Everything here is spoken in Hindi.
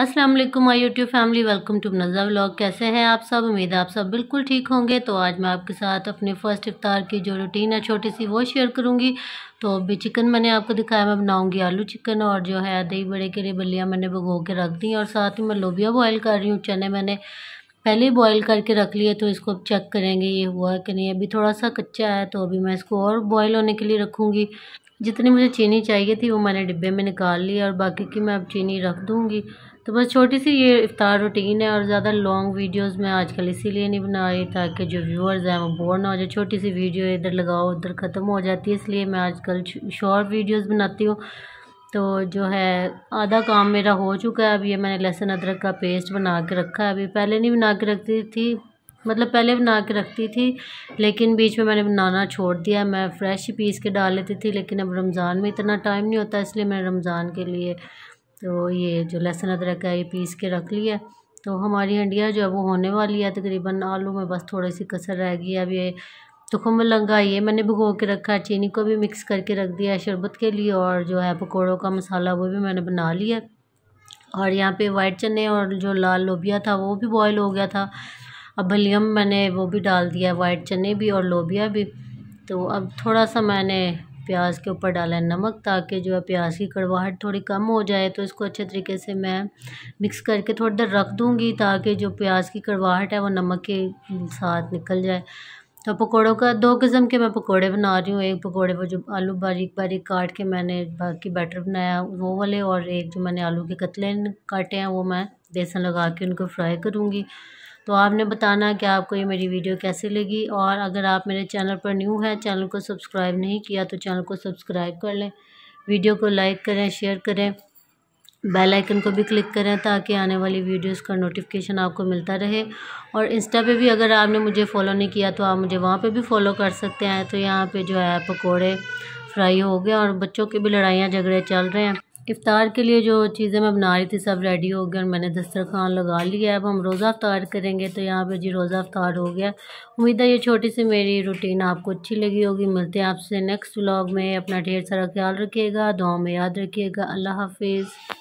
अस्सलाम वालेकुम my YouTube family welcome to Naza vlog कैसे हैं आप सब उम्मीद है आप सब बिल्कुल ठीक होंगे तो आज मैं आपके साथ अपने फ़र्स्ट इफ्तार की जो रूटीन है छोटी सी वो शेयर करूँगी तो अभी चिकन मैंने आपको दिखाया मैं बनाऊँगी आलू चिकन और जो है दही बड़े के लिए बलियाँ मैंने भगो के रख दी और साथ ही मैं लोबिया बॉयल कर रही हूँ चने मैंने पहले ही बॉईल करके रख लिए तो इसको अब चेक करेंगे ये हुआ है कि नहीं अभी थोड़ा सा कच्चा है तो अभी मैं इसको और बॉईल होने के लिए रखूँगी जितनी मुझे चीनी चाहिए थी वो मैंने डिब्बे में निकाल ली और बाकी की मैं अब चीनी रख दूँगी तो बस छोटी सी ये इफ़ार रूटीन है और ज़्यादा लॉन्ग वीडियोस मैं आजकल इसीलिए नहीं बना रही ताकि जो व्यूअर्स हैं वो बोर ना हो जाए छोटी सी वीडियो इधर लगाओ उधर ख़त्म हो जाती है इसलिए मैं आजकल शॉर्ट वीडियोस बनाती हूँ तो जो है आधा काम मेरा हो चुका है अब ये मैंने लहसुन अदरक का पेस्ट बना के रखा है अभी पहले नहीं बना के रखती थी मतलब पहले बना के रखती थी लेकिन बीच में मैंने बनाना छोड़ दिया मैं फ्रेश ही पीस के डाल लेती थी लेकिन अब रमज़ान में इतना टाइम नहीं होता इसलिए मैंने रमज़ान के लिए तो ये जो लहसुन अदरक है ये पीस के रख लिया तो हमारी हंडिया जो है वो होने वाली है तकरीबन आलू में बस थोड़ी सी कसर रह गई है अब ये तो खुम्ब लगा ये मैंने भिगो के रखा है चीनी को भी मिक्स करके रख दिया है शरबत के लिए और जो है पकौड़ों का मसाला वो भी मैंने बना लिया और यहाँ पे वाइट चने और जो लाल लोबिया था वो भी बॉयल हो गया था अब भलियम मैंने वो भी डाल दिया वाइट चने भी और लोबिया भी तो अब थोड़ा सा मैंने प्याज के ऊपर डाला है नमक ताकि जो है प्याज की कड़वाहट थोड़ी कम हो जाए तो इसको अच्छे तरीके से मैं मिक्स करके थोड़ी देर रख दूँगी ताकि जो प्याज की कड़वाहट है वो नमक के साथ निकल जाए तो पकौड़ों का दो किस्म के मैं पकौड़े बना रही हूँ एक पकौड़े वो जो आलू बारीक बारीक काट के मैंने बाकी बैटर बनाया वो वाले और एक जो मैंने आलू के कतले काटे हैं वो मैं बेसन लगा के उनको फ्राई करूँगी तो आपने बताना कि आपको ये मेरी वीडियो कैसी लगी और अगर आप मेरे चैनल पर न्यू हैं चैनल को सब्सक्राइब नहीं किया तो चैनल को सब्सक्राइब कर लें वीडियो को लाइक करें शेयर करें बेल आइकन को भी क्लिक करें ताकि आने वाली वीडियोस का नोटिफिकेशन आपको मिलता रहे और इंस्टा पे भी अगर आपने मुझे फॉलो नहीं किया तो आप मुझे वहाँ पे भी फॉलो कर सकते हैं तो यहाँ पे जो है पकोड़े फ्राई हो गए और बच्चों की भी लड़ाइयाँ झगड़े चल रहे हैं इफ़ार के लिए जो चीज़ें मैं बना रही थी सब रेडी हो गए और मैंने दस्तरखान लगा लिया अब हम रोज़ा अफ्तार करेंगे तो यहाँ पे जी रोज़ा अफ्तार हो गया उम्मीद है ये छोटी सी मेरी रूटीन आपको अच्छी लगी होगी मिलते हैं आपसे नेक्स्ट व्लॉग में अपना ढेर सारा ख्याल रखिएगा दुआ में याद रखिएगा अल्लाह हाफिज़